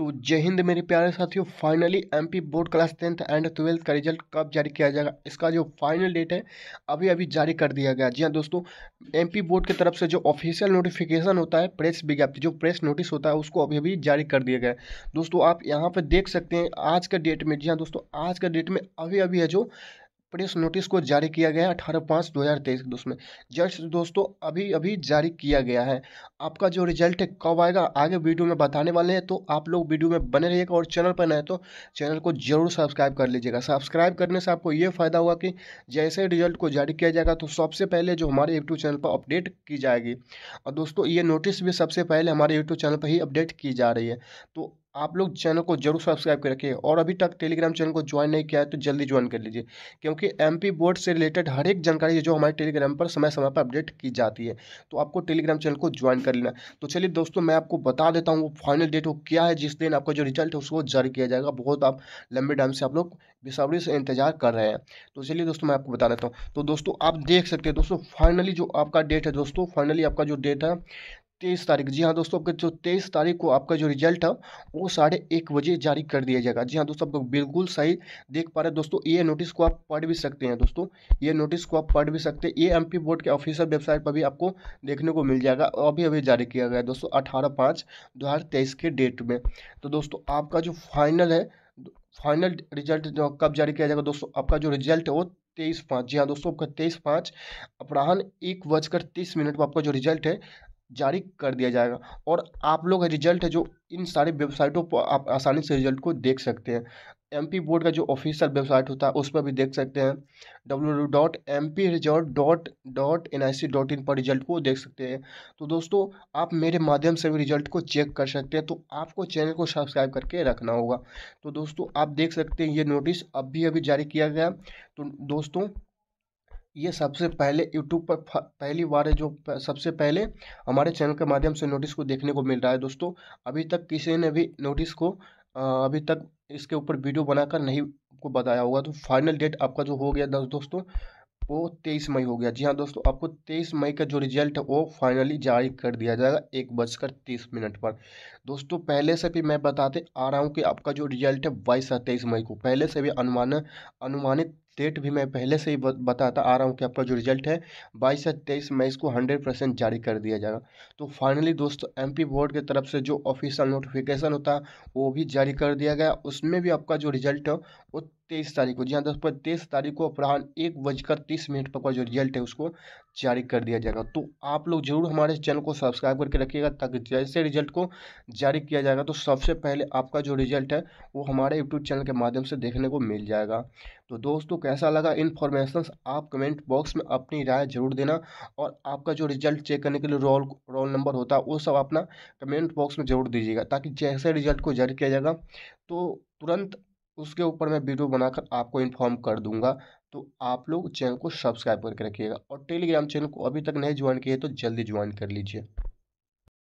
तो जय हिंद मेरे प्यारे साथियों finally MP board class tenth and twelfth का रिजल्ट कब जारी किया जाएगा इसका जो फाइनल डेट है अभी अभी जारी कर दिया गया जी हाँ दोस्तों एमपी बोर्ड की तरफ से जो ऑफिशियल नोटिफिकेशन होता है प्रेस विज्ञप्ति जो प्रेस नोटिस होता है उसको अभी अभी जारी कर दिया गया दोस्तों आप यहाँ पर देख सकते हैं आज के डेट में जी हाँ दोस्तों आज के डेट में अभी अभी है जो प्रेस नोटिस को जारी किया गया है अठारह पाँच दो हज़ार तेईस दोस्तों में जस्ट दोस्तों अभी अभी जारी किया गया है आपका जो रिजल्ट है कब आएगा आगे वीडियो में बताने वाले हैं तो आप लोग वीडियो में बने रहिएगा और चैनल पर नए तो चैनल को जरूर सब्सक्राइब कर लीजिएगा सब्सक्राइब करने से आपको ये फ़ायदा हुआ कि जैसे रिजल्ट को जारी किया जाएगा तो सबसे पहले जो हमारे यूट्यूब चैनल पर अपडेट की जाएगी और दोस्तों ये नोटिस भी सबसे पहले हमारे यूट्यूब चैनल पर ही अपडेट की जा रही है तो आप लोग चैनल को जरूर सब्सक्राइब कर रखिए और अभी तक टेलीग्राम चैनल को ज्वाइन नहीं किया है तो जल्दी ज्वाइन कर लीजिए क्योंकि एमपी बोर्ड से रिलेटेड हर एक जानकारी है जो हमारे टेलीग्राम पर समय समय पर अपडेट की जाती है तो आपको टेलीग्राम चैनल को ज्वाइन कर लेना तो चलिए दोस्तों मैं आपको बता देता हूँ वो फाइनल डेट वो क्या है जिस दिन आपका जो रिजल्ट है उसको जारी किया जाएगा बहुत आप लंबे टाइम से आप लोग बेसब्री से इंतजार कर रहे हैं तो चलिए दोस्तों मैं आपको बता देता हूँ तो दोस्तों आप देख सकते हैं दोस्तों फाइनली जो आपका डेट है दोस्तों फाइनली आपका जो डेट है तेईस तारीख जी हाँ दोस्तों आपका जो तेईस तारीख को आपका जो रिजल्ट है वो साढ़े एक बजे जारी कर दिया जाएगा जी हाँ दोस्तों आप बिल्कुल सही देख पा रहे हैं दोस्तों ये नोटिस को आप पढ़ भी सकते हैं दोस्तों ये नोटिस को आप पढ़ भी सकते हैं एम पी बोर्ड के ऑफिशियल वेबसाइट पर भी आपको देखने को मिल जाएगा अभी अभी जारी किया गया दोस्तों अठारह पाँच दो के डेट में तो दोस्तों आपका जो फाइनल है फाइनल रिजल्ट कब जारी किया जाएगा दोस्तों आपका जो रिजल्ट है वो तेईस पाँच जी हाँ दोस्तों आपका तेईस पाँच अपराहन एक बजकर तीस मिनट पर आपका जो रिजल्ट है जारी कर दिया जाएगा और आप लोग रिजल्ट है जो इन सारी वेबसाइटों पर आप आसानी से रिजल्ट को देख सकते हैं एमपी बोर्ड का जो ऑफिशियल वेबसाइट होता है उस पर भी देख सकते हैं W dot M P result dot dot N I C dot in पर रिजल्ट को देख सकते हैं तो दोस्तों आप मेरे माध्यम से भी रिजल्ट को चेक कर सकते हैं तो आपको चैनल को सब्सक्राइब करके रखना होगा तो दोस्तों आप देख सकते हैं ये नोटिस अब भी अभी जारी किया गया तो दोस्तों ये सबसे पहले यूट्यूब पर पहली बार है जो सबसे पहले हमारे चैनल के माध्यम से नोटिस को देखने को मिल रहा है दोस्तों अभी तक किसी ने भी नोटिस को अभी तक इसके ऊपर वीडियो बनाकर नहीं आपको बताया होगा तो फाइनल डेट आपका जो हो गया दस दोस्तों वो तेईस मई हो गया जी हाँ दोस्तों आपको तेईस मई का जो रिजल्ट है वो फाइनली जारी कर दिया जाएगा एक बजकर तीस मिनट पर दोस्तों पहले से भी मैं बताते आ रहा हूँ कि आपका जो रिजल्ट है बाईस या तेईस मई को पहले से भी अनुमान अनुमानित डेट भी मैं पहले से ही बताता आ रहा हूँ कि आपका जो रिजल्ट है बाईस या तेईस मई इसको हंड्रेड परसेंट जारी कर दिया जाएगा तो फाइनली दोस्तों एमपी बोर्ड की तरफ से जो ऑफिशियल नोटिफिकेशन होता है वो भी जारी कर दिया गया उसमें भी आपका जो रिजल्ट है वो तेईस तारीख को जी हाँ दोस्तों तेईस तारीख को अपराहन एक बजकर तीस मिनट पर का जो रिजल्ट है उसको जारी कर दिया जाएगा तो आप लोग जरूर हमारे चैनल को सब्सक्राइब करके रखिएगा ताकि जैसे रिजल्ट को जारी किया जाएगा तो सबसे पहले आपका जो रिजल्ट है वो हमारे यूट्यूब चैनल के माध्यम से देखने को मिल जाएगा तो दोस्तों कैसा लगा इन्फॉर्मेशन आप कमेंट बॉक्स में अपनी राय जरूर देना और आपका जो रिजल्ट चेक करने के लिए रोल रोल नंबर होता है वो सब अपना कमेंट बॉक्स में जरूर दीजिएगा ताकि जैसे रिजल्ट को जारी किया जाएगा तो तुरंत उसके ऊपर मैं वीडियो बनाकर आपको इन्फॉर्म कर दूंगा तो आप लोग चैनल को सब्सक्राइब करके रखिएगा और टेलीग्राम चैनल को अभी तक नहीं ज्वाइन किए तो जल्दी ज्वाइन कर लीजिए